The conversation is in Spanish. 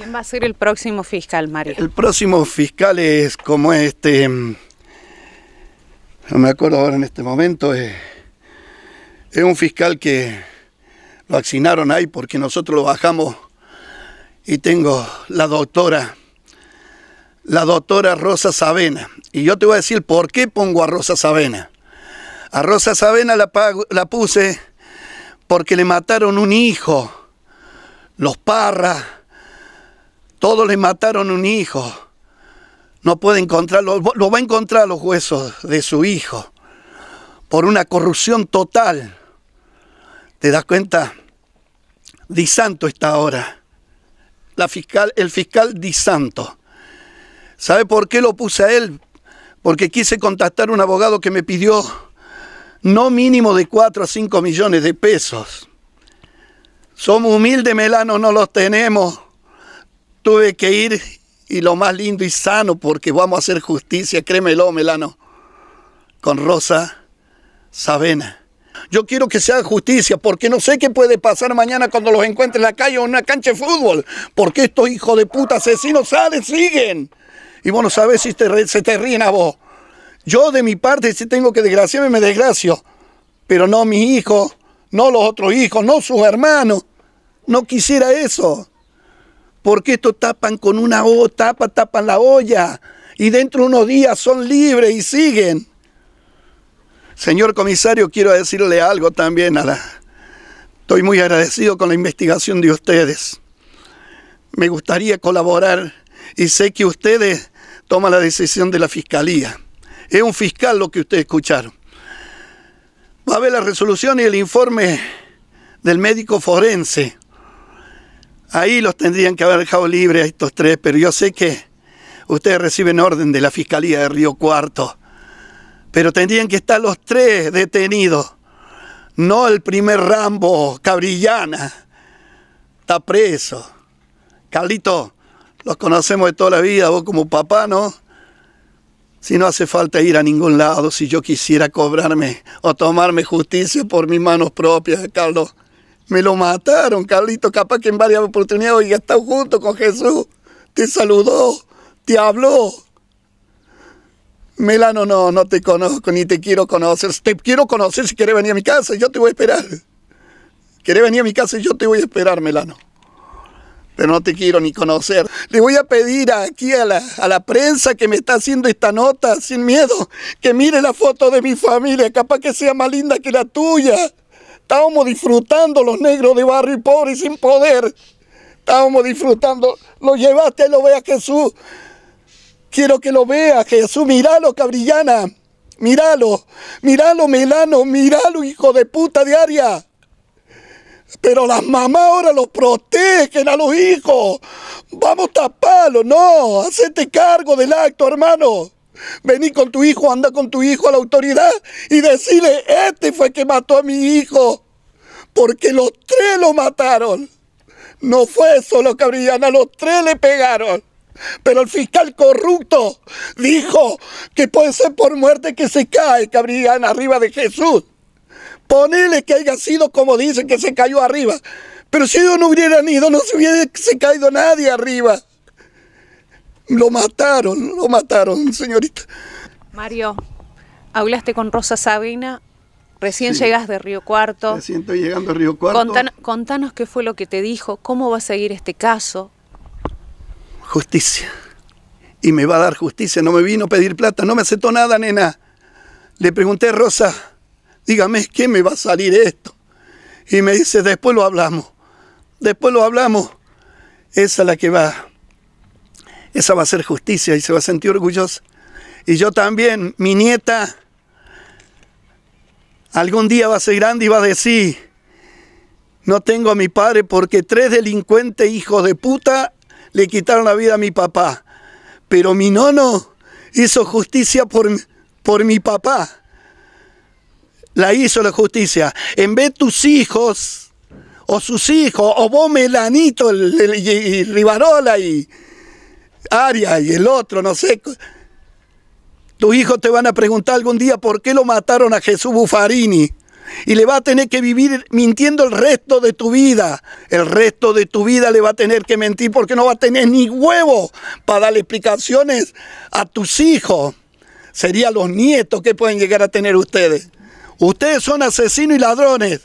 ¿Quién va a ser el próximo fiscal, Mario? El próximo fiscal es como este, mm, no me acuerdo ahora en este momento, es, un fiscal que lo ahí porque nosotros lo bajamos y tengo la doctora, la doctora Rosa Sabena. Y yo te voy a decir por qué pongo a Rosa Sabena. A Rosa Sabena la, la puse porque le mataron un hijo, los parras todos le mataron un hijo. No puede encontrarlo, lo va a encontrar los huesos de su hijo por una corrupción total. ¿Te das cuenta? Di Santo está ahora. La fiscal, el fiscal Di Santo. ¿Sabe por qué lo puse a él? Porque quise contactar a un abogado que me pidió no mínimo de 4 a 5 millones de pesos. Somos humildes, Melano, no los tenemos tuve que ir y lo más lindo y sano, porque vamos a hacer justicia, créemelo, Melano, con Rosa Sabena. Yo quiero que se haga justicia, porque no sé qué puede pasar mañana cuando los encuentre en la calle o en una cancha de fútbol, porque estos hijos de puta asesinos salen, siguen. Y bueno, sabes si te, se te ríen a vos. Yo de mi parte, si tengo que desgraciarme, me desgracio, pero no mi hijo, no los otros hijos, no sus hermanos. No quisiera eso porque esto tapan con una o, tapa, tapan la olla y dentro de unos días son libres y siguen. Señor comisario, quiero decirle algo también a la... Estoy muy agradecido con la investigación de ustedes. Me gustaría colaborar y sé que ustedes toman la decisión de la fiscalía. Es un fiscal lo que ustedes escucharon. Va a haber la resolución y el informe del médico forense Ahí los tendrían que haber dejado libres a estos tres, pero yo sé que ustedes reciben orden de la Fiscalía de Río Cuarto. Pero tendrían que estar los tres detenidos, no el primer Rambo, Cabrillana. Está preso. Carlito, los conocemos de toda la vida, vos como papá, ¿no? Si no hace falta ir a ningún lado, si yo quisiera cobrarme o tomarme justicia por mis manos propias, Carlos. Me lo mataron, Carlito. Capaz que en varias oportunidades hoy está junto con Jesús. Te saludó, te habló. Melano, no, no te conozco ni te quiero conocer. Te quiero conocer si querés venir a mi casa, yo te voy a esperar. Querés venir a mi casa, yo te voy a esperar, Melano. Pero no te quiero ni conocer. Le voy a pedir aquí a la, a la prensa que me está haciendo esta nota, sin miedo, que mire la foto de mi familia, capaz que sea más linda que la tuya. Estábamos disfrutando los negros de barrio pobre y sin poder. Estábamos disfrutando. Lo llevaste, lo vea Jesús. Quiero que lo vea Jesús. Míralo, cabrillana. Míralo. Míralo, Melano. Míralo, hijo de puta de Pero las mamás ahora los protegen a los hijos. Vamos a taparlo, no. Hacete cargo del acto, hermano. Vení con tu hijo, anda con tu hijo a la autoridad y decirle, este fue el que mató a mi hijo, porque los tres lo mataron. No fue solo Cabrillana, los tres le pegaron. Pero el fiscal corrupto dijo que puede ser por muerte que se cae Cabrillana arriba de Jesús. Ponele que haya sido como dicen que se cayó arriba. Pero si ellos no hubieran ido, no se se caído nadie arriba. Lo mataron, lo mataron, señorita. Mario, hablaste con Rosa Sabina, recién llegas de Río Cuarto. Recién estoy llegando a Río Cuarto. contanos qué fue lo que te dijo, cómo va a seguir este caso. Justicia. Y me va a dar justicia, no me vino a pedir plata, no me aceptó nada, nena. Le pregunté, Rosa, dígame, ¿qué me va a salir esto? Y me dice, después lo hablamos, después lo hablamos. Esa es la que va esa va a ser justicia y se va a sentir orgullosa. Y yo también, mi nieta, algún día va a ser grande y va a decir, no tengo a mi padre porque tres delincuentes hijos de puta le quitaron la vida a mi papá. Pero mi nono hizo justicia por, por mi papá. La hizo la justicia. En vez de tus hijos, o sus hijos, o vos Melanito, y y Aria y el otro, no sé. Tus hijos te van a preguntar algún día por qué lo mataron a Jesús Bufarini. Y le va a tener que vivir mintiendo el resto de tu vida. El resto de tu vida le va a tener que mentir porque no va a tener ni huevo para darle explicaciones a tus hijos. Serían los nietos que pueden llegar a tener ustedes. Ustedes son asesinos y ladrones.